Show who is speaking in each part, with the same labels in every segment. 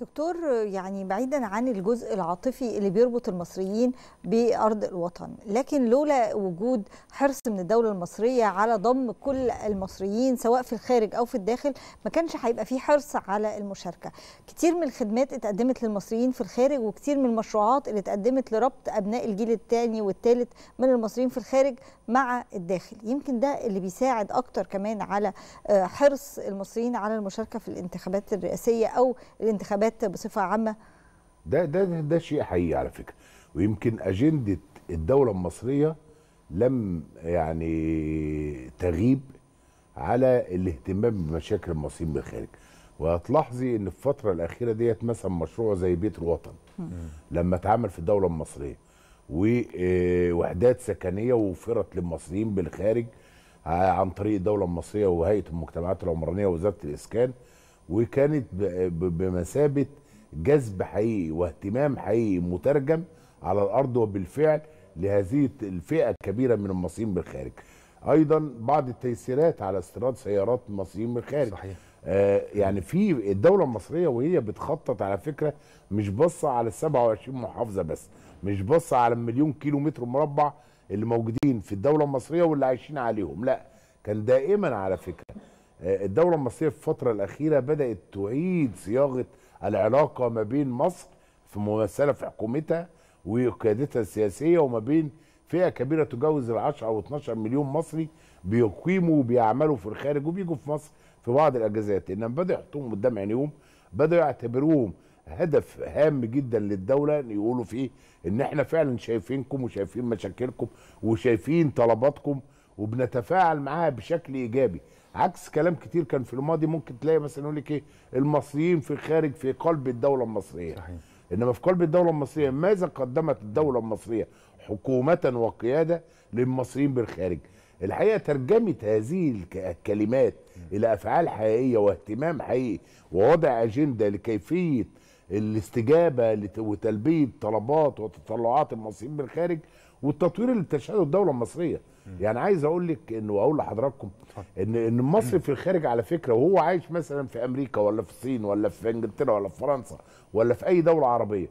Speaker 1: دكتور يعني بعيدا عن الجزء العاطفي اللي بيربط المصريين بارض الوطن لكن لولا وجود حرص من الدوله المصريه على ضم كل المصريين سواء في الخارج او في الداخل ما كانش هيبقى في حرص على المشاركه كتير من الخدمات اتقدمت للمصريين في الخارج وكتير من المشروعات اللي اتقدمت لربط ابناء الجيل الثاني والثالث من المصريين في الخارج مع الداخل يمكن ده اللي بيساعد اكتر كمان على آه، حرص المصريين على المشاركه في الانتخابات الرئاسيه او الانتخابات الانتخابات بصفه عامه ده ده ده شيء حقيقي على فكره ويمكن اجنده الدوله المصريه لم يعني تغيب على الاهتمام بمشاكل المصريين بالخارج وهتلاحظي ان في الفتره الاخيره ديت مثلا مشروع زي بيت الوطن لما اتعمل في الدوله المصريه ووحدات آه، سكنيه وفرت للمصريين بالخارج آه، عن طريق الدوله المصريه وهيئه المجتمعات العمرانيه ووزاره الاسكان وكانت بمثابه جذب حقيقي واهتمام حقيقي مترجم على الارض وبالفعل لهذه الفئه الكبيره من المصريين بالخارج. ايضا بعض التيسيرات على استيراد سيارات المصريين بالخارج صحيح. آه يعني في الدوله المصريه وهي بتخطط على فكره مش باصه على 27 محافظه بس، مش باصه على المليون كيلو متر مربع اللي موجودين في الدوله المصريه واللي عايشين عليهم، لا كان دائما على فكره الدولة المصرية في الفترة الأخيرة بدأت تعيد صياغة العلاقة ما بين مصر في ممثلة في حكومتها وقيادتها السياسية وما بين فئة كبيرة تجاوز ال 10 أو 12 مليون مصري بيقيموا وبيعملوا في الخارج وبيجوا في مصر في بعض الأجازات إنما بدأوا يحطوهم قدام عينيهم بدأوا يعتبروهم هدف هام جدا للدولة يقولوا فيه إن إحنا فعلا شايفينكم وشايفين مشاكلكم وشايفين طلباتكم وبنتفاعل معاها بشكل ايجابي عكس كلام كتير كان في الماضي ممكن تلاقي مثلا يقول لك ايه المصريين في الخارج في قلب الدوله المصريه صحيح. انما في قلب الدوله المصريه ماذا قدمت الدوله المصريه حكومه وقياده للمصريين بالخارج الحقيقه ترجمه هذه الكلمات الى افعال حقيقيه واهتمام حقيقي ووضع اجنده لكيفيه الاستجابه وتلبيه طلبات وتطلعات المصريين بالخارج والتطوير اللي بتشهده الدوله المصريه يعني عايز اقول لك انه واقول لحضراتكم ان ان المصري في الخارج على فكره وهو عايش مثلا في امريكا ولا في الصين ولا في انجلترا ولا في فرنسا ولا في اي دوله عربيه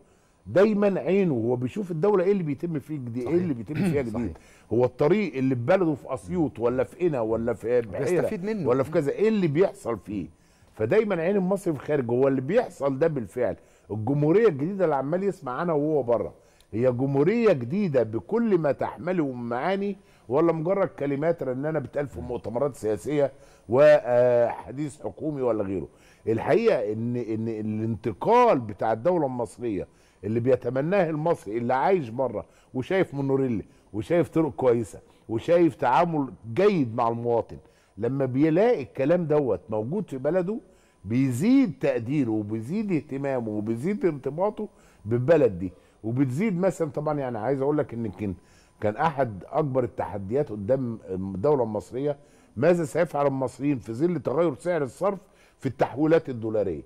Speaker 1: دايما عينه هو بيشوف الدوله ايه اللي بيتم فيه جديد ايه اللي بيتم فيها جديد هو الطريق اللي في بلده في اسيوط ولا في قنا ولا في بحيره ولا في كذا ايه اللي بيحصل فيه فدايما عين المصري في الخارج هو اللي بيحصل ده بالفعل الجمهوريه الجديده اللي عمال يسمع عنها وهو بره هي جمهوريه جديده بكل ما تحمله من معاني ولا مجرد كلمات رنانه بتقال في مؤتمرات سياسيه وحديث آه، حكومي ولا غيره الحقيقه ان ان الانتقال بتاع الدوله المصريه اللي بيتمناه المصري اللي عايش بره وشايف مونوريل وشايف طرق كويسه وشايف تعامل جيد مع المواطن لما بيلاقي الكلام دوت موجود في بلده بيزيد تقديره وبيزيد اهتمامه وبيزيد ارتباطه بالبلد دي وبتزيد مثلا طبعا يعني عايز اقول لك ان كن كان احد اكبر التحديات قدام الدوله المصريه ماذا سيفعل المصريين في ظل تغير سعر الصرف في التحويلات الدولاريه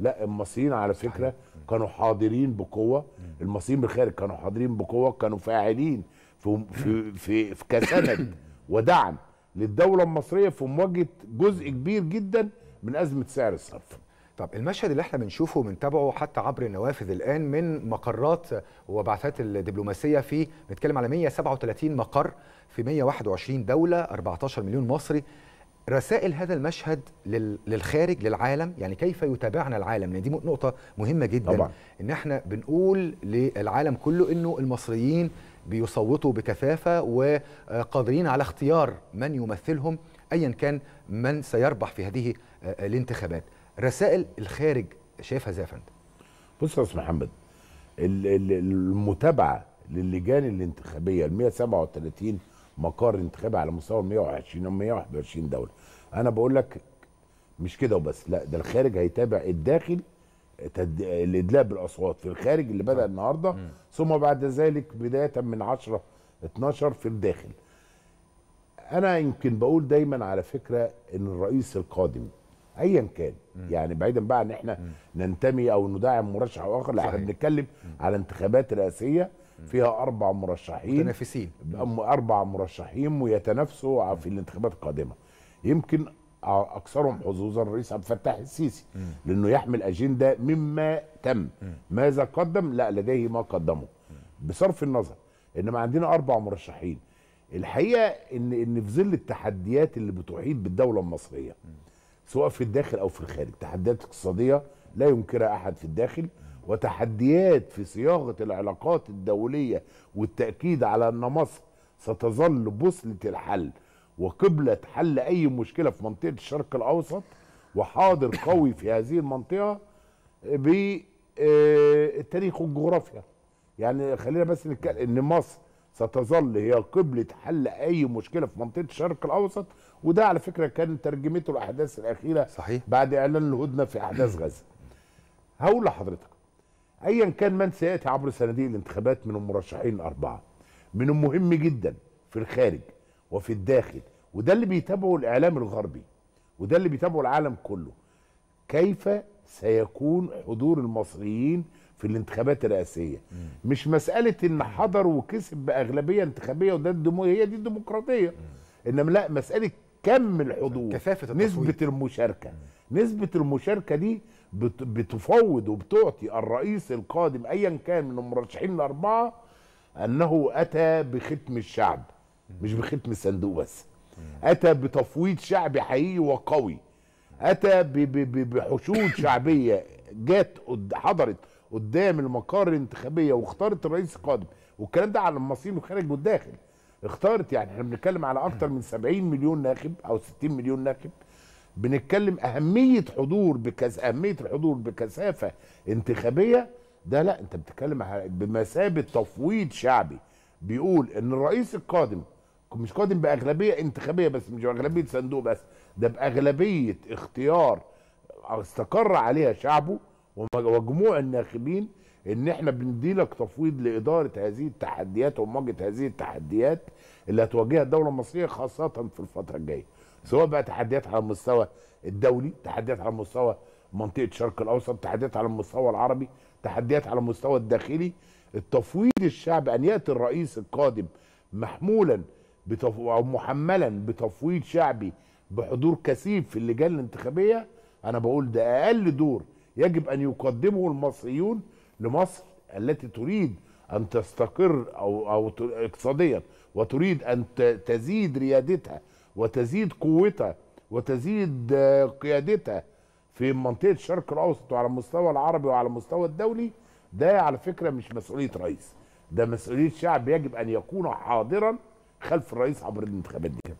Speaker 1: لا المصريين على فكره كانوا حاضرين بقوه المصريين بالخارج كانوا حاضرين بقوه كانوا فاعلين في في في, في كسند ودعم للدوله المصريه في مواجهه جزء كبير جدا من ازمه سعر الصرف طب المشهد اللي احنا بنشوفه وبنتابعه حتى عبر النوافذ الان من مقرات وبعثات الدبلوماسيه في بنتكلم على 137 مقر في 121 دوله 14 مليون مصري رسائل هذا المشهد للخارج للعالم يعني كيف يتابعنا العالم لان يعني دي نقطه مهمه جدا طبعا. ان احنا بنقول للعالم كله انه المصريين بيصوتوا بكثافه وقادرين على اختيار من يمثلهم ايا كان من سيربح في هذه آه، الانتخابات رسائل الخارج شايفها ازاي يا فندم؟ بص يا استاذ محمد المتابعه للجان الانتخابيه ال 137 مقر انتخابي على مستوى 120 او 121 دوله انا بقول لك مش كده وبس لا ده الخارج هيتابع الداخل تد... الادلاء بالاصوات في الخارج اللي بدا النهارده ثم بعد ذلك بدايه من 10 12 في الداخل انا يمكن بقول دايما على فكره ان الرئيس القادم ايا كان م. يعني بعيدا بقى ان احنا م. ننتمي او ندعم مرشح او اخر لا احنا بنتكلم على انتخابات رئاسيه فيها اربع مرشحين متنافسين اربع مرشحين ويتنافسوا في الانتخابات القادمه يمكن اكثرهم حظوظا الرئيس عبد الفتاح السيسي لانه يحمل اجنده مما تم ماذا قدم لا لديه ما قدمه بصرف النظر انما عندنا اربع مرشحين الحقيقه ان ان في ظل التحديات اللي بتحيط بالدوله المصريه سواء في الداخل او في الخارج تحديات اقتصاديه لا ينكرها احد في الداخل وتحديات في صياغه العلاقات الدوليه والتاكيد على ان مصر ستظل بوصله الحل وقبله حل اي مشكله في منطقه الشرق الاوسط وحاضر قوي في هذه المنطقه بالتاريخ آه، والجغرافيا يعني خلينا بس نتكلم ان مصر ستظل هي قبله حل اي مشكله في منطقه الشرق الاوسط وده على فكره كان ترجمته الاحداث الاخيره صحيح. بعد اعلان الهدنه في احداث غزه هقول لحضرتك ايا كان من سياتي عبر صناديق الانتخابات من المرشحين الاربعه من المهم جدا في الخارج وفي الداخل وده اللي بيتابعه الاعلام الغربي وده اللي بيتابعه العالم كله كيف سيكون حضور المصريين في الانتخابات الرئاسيه مش مساله ان حضر وكسب باغلبيه انتخابيه وده الدمو... هي دي الديمقراطيه انما لا مساله كم الحضور كثافه التصويت. نسبه المشاركه نسبه المشاركه دي بتفوض وبتعطي الرئيس القادم ايا كان من المرشحين الاربعه انه اتى بختم الشعب مش بختم الصندوق بس اتى بتفويض شعبي حقيقي وقوي اتى بحشود شعبيه جت حضرت قدام المقار الانتخابيه واختارت الرئيس القادم والكلام ده على المصير الخارج والداخل اختارت يعني احنا بنتكلم على اكتر من 70 مليون ناخب او 60 مليون ناخب بنتكلم اهميه حضور بكز اهميه الحضور بكثافه انتخابيه ده لا انت بتتكلم بمثابه تفويض شعبي بيقول ان الرئيس القادم مش قادم باغلبيه انتخابيه بس مش باغلبيه صندوق بس ده باغلبيه اختيار استقر عليها شعبه ومجموع الناخبين ان احنا بنديلك تفويض لاداره هذه التحديات ومواجهه هذه التحديات اللي هتواجهها الدوله المصريه خاصه في الفتره الجايه سواء بقى تحديات على المستوى الدولي تحديات على مستوى منطقه الشرق الاوسط تحديات على المستوى العربي تحديات على المستوى الداخلي التفويض الشعب ان ياتي الرئيس القادم محمولا بتف... او محملا بتفويض شعبي بحضور كثيف في اللجان الانتخابيه انا بقول ده اقل دور يجب ان يقدمه المصريون لمصر التي تريد ان تستقر او او اقتصاديا وتريد ان تزيد ريادتها وتزيد قوتها وتزيد آه، قيادتها في منطقه الشرق الاوسط وعلى المستوى العربي وعلى المستوى الدولي ده على فكره مش مسؤوليه رئيس ده مسؤوليه شعب يجب ان يكون حاضرا خلف الرئيس عبر الانتخابات دي